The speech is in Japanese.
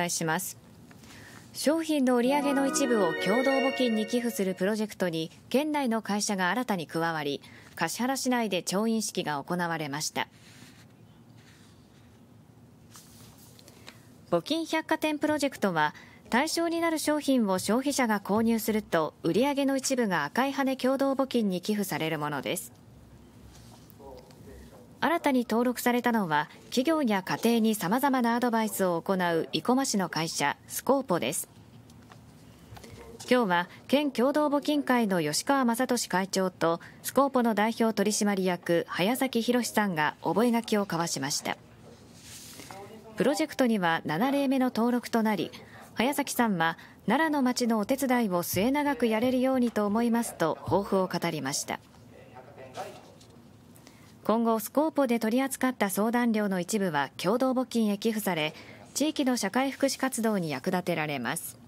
介します商品の売り上げの一部を共同募金に寄付するプロジェクトに県内の会社が新たに加わり橿原市内で調印式が行われました募金百貨店プロジェクトは対象になる商品を消費者が購入すると売り上げの一部が赤い羽共同募金に寄付されるものです新たに登録されたのは企業や家庭にさまざまなアドバイスを行う生駒市の会社スコーポです今日は県共同募金会の吉川正俊会長とスコーポの代表取締役早崎宏さんが覚書を交わしましたプロジェクトには7例目の登録となり早崎さんは奈良の町のお手伝いを末永くやれるようにと思いますと抱負を語りました。今後スコーポで取り扱った相談料の一部は共同募金へ寄付され地域の社会福祉活動に役立てられます